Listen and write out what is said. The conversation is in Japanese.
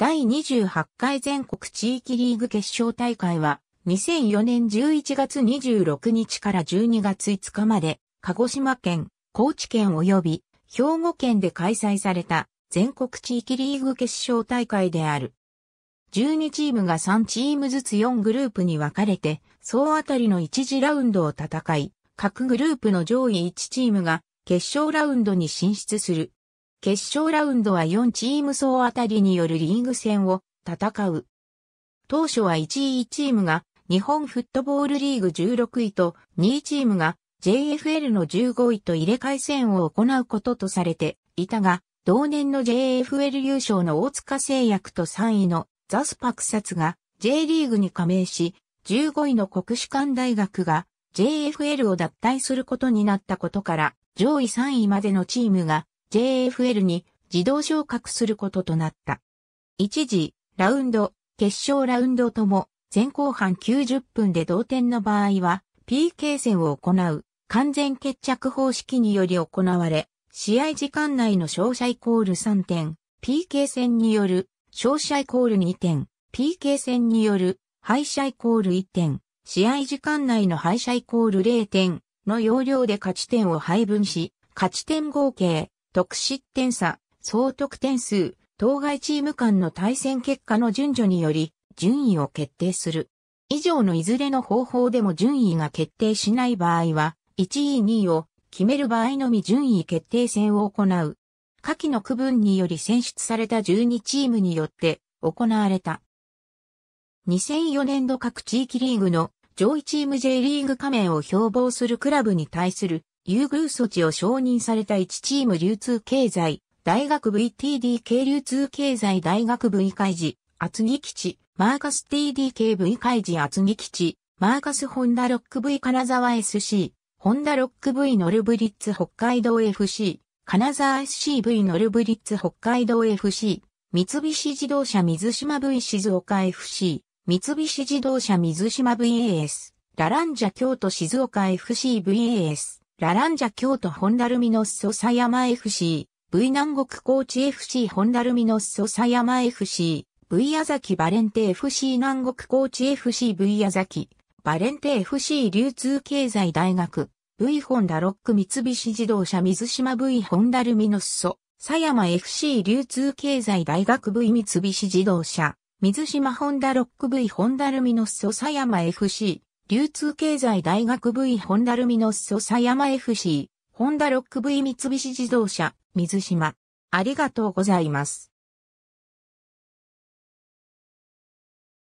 第28回全国地域リーグ決勝大会は、2004年11月26日から12月5日まで、鹿児島県、高知県及び兵庫県で開催された全国地域リーグ決勝大会である。12チームが3チームずつ4グループに分かれて、総当たりの1次ラウンドを戦い、各グループの上位1チームが決勝ラウンドに進出する。決勝ラウンドは4チーム総当たりによるリーグ戦を戦う。当初は1位チームが日本フットボールリーグ16位と2位チームが JFL の15位と入れ替え戦を行うこととされていたが、同年の JFL 優勝の大塚製薬と3位のザスパクサツが J リーグに加盟し、15位の国士舘大学が JFL を脱退することになったことから、上位3位までのチームが JFL に自動昇格することとなった。一時、ラウンド、決勝ラウンドとも、前後半90分で同点の場合は、PK 戦を行う、完全決着方式により行われ、試合時間内の勝者イコール3点、PK 戦による、勝者イコール2点、PK 戦による、敗者イコール1点、試合時間内の敗者イコール0点の要領で勝ち点を配分し、勝ち点合計得失点差、総得点数、当該チーム間の対戦結果の順序により順位を決定する。以上のいずれの方法でも順位が決定しない場合は、1位2位を決める場合のみ順位決定戦を行う。下記の区分により選出された12チームによって行われた。2004年度各地域リーグの上位チーム J リーグ加盟を標榜するクラブに対する優遇措置を承認された1チーム流通経済、大学 VTDK 流通経済大学 V 開示、厚木基地、マーカス TDKV 開示厚木基地、マーカスホンダロック V 金沢 SC、ホンダロック V ノルブリッツ北海道 FC、金沢 SCV ノルブリッツ北海道 FC、三菱自動車水島 V 静岡 FC、三菱自動車水島 VAS、ラランジャ京都静岡 FCVAS。ラランジャ京都ホンダルミノッソサヤマ FC、V 南国高知 FC ホンダルミノッソサヤマ FC、V 矢崎バレンテ FC 南国高知 FC V 矢崎、バレンテ FC 流通経済大学、V ホンダロック三菱自動車水島 V ホンダルミノッソ、狭山 FC 流通経済大学 V 三菱自動車、水島ホンダロック V ホンダルミノッソ狭山 FC、流通経済大学 V ホンダルミノスソ狭山 FC、ホンダロック V 三菱自動車、水島。ありがとうございます。